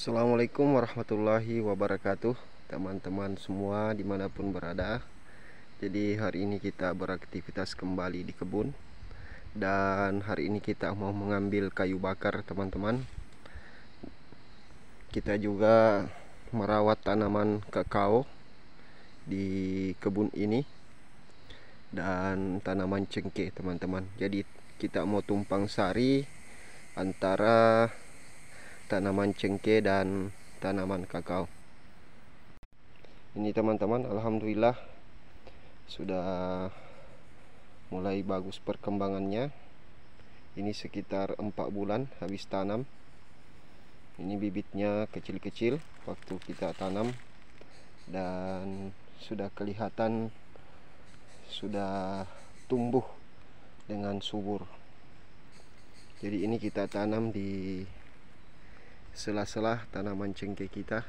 Assalamualaikum warahmatullahi wabarakatuh Teman-teman semua dimanapun berada Jadi hari ini kita beraktivitas kembali di kebun Dan hari ini kita mau mengambil kayu bakar teman-teman Kita juga merawat tanaman kakao Di kebun ini Dan tanaman cengkeh teman-teman Jadi kita mau tumpang sari Antara tanaman cengkeh dan tanaman kakao ini teman-teman Alhamdulillah sudah mulai bagus perkembangannya ini sekitar empat bulan habis tanam ini bibitnya kecil-kecil waktu kita tanam dan sudah kelihatan sudah tumbuh dengan subur jadi ini kita tanam di sela-sela tanaman cengkeh kita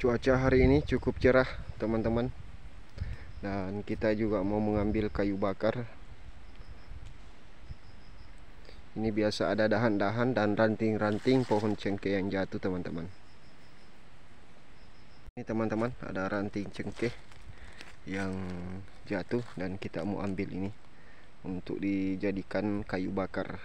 cuaca hari ini cukup cerah teman-teman dan kita juga mau mengambil kayu bakar ini biasa ada dahan-dahan dan ranting-ranting pohon cengkeh yang jatuh teman-teman ini teman-teman ada ranting cengkeh yang jatuh dan kita mau ambil ini untuk dijadikan kayu bakar